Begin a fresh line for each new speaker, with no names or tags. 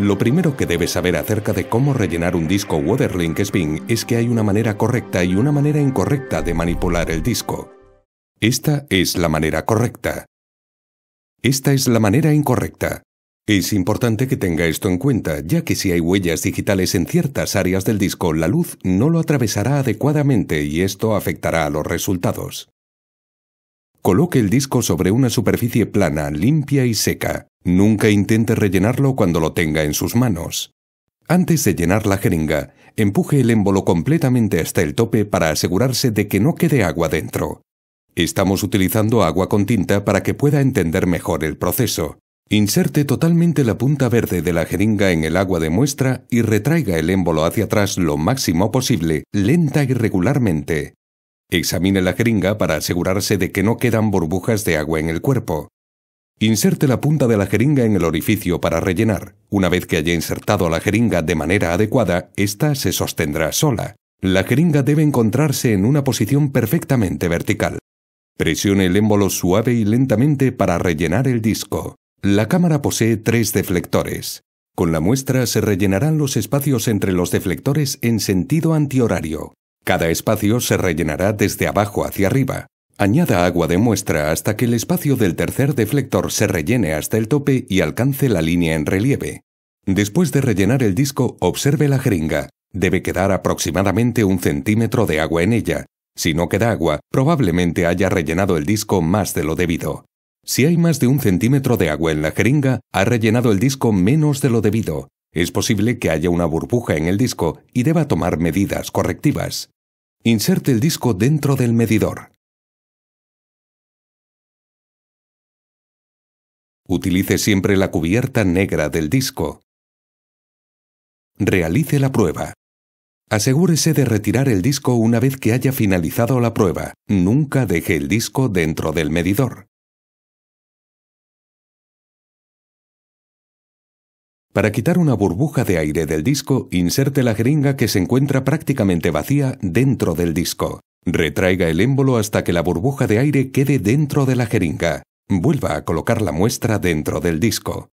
Lo primero que debes saber acerca de cómo rellenar un disco Waterlink Spin es que hay una manera correcta y una manera incorrecta de manipular el disco. Esta es la manera correcta. Esta es la manera incorrecta. Es importante que tenga esto en cuenta, ya que si hay huellas digitales en ciertas áreas del disco, la luz no lo atravesará adecuadamente y esto afectará a los resultados. Coloque el disco sobre una superficie plana, limpia y seca. Nunca intente rellenarlo cuando lo tenga en sus manos. Antes de llenar la jeringa, empuje el émbolo completamente hasta el tope para asegurarse de que no quede agua dentro. Estamos utilizando agua con tinta para que pueda entender mejor el proceso. Inserte totalmente la punta verde de la jeringa en el agua de muestra y retraiga el émbolo hacia atrás lo máximo posible, lenta y regularmente. Examine la jeringa para asegurarse de que no quedan burbujas de agua en el cuerpo. Inserte la punta de la jeringa en el orificio para rellenar. Una vez que haya insertado la jeringa de manera adecuada, ésta se sostendrá sola. La jeringa debe encontrarse en una posición perfectamente vertical. Presione el émbolo suave y lentamente para rellenar el disco. La cámara posee tres deflectores. Con la muestra se rellenarán los espacios entre los deflectores en sentido antihorario. Cada espacio se rellenará desde abajo hacia arriba. Añada agua de muestra hasta que el espacio del tercer deflector se rellene hasta el tope y alcance la línea en relieve. Después de rellenar el disco, observe la jeringa. Debe quedar aproximadamente un centímetro de agua en ella. Si no queda agua, probablemente haya rellenado el disco más de lo debido. Si hay más de un centímetro de agua en la jeringa, ha rellenado el disco menos de lo debido. Es posible que haya una burbuja en el disco y deba
tomar medidas correctivas. Inserte el disco dentro del medidor. Utilice siempre la cubierta negra del disco. Realice la prueba.
Asegúrese de retirar el disco una vez que haya finalizado la prueba. Nunca deje el
disco dentro del medidor. Para quitar una burbuja de aire del disco, inserte la jeringa que se
encuentra prácticamente vacía dentro del disco. Retraiga el émbolo hasta que la burbuja
de aire quede dentro de la jeringa. Vuelva a colocar la muestra dentro del disco.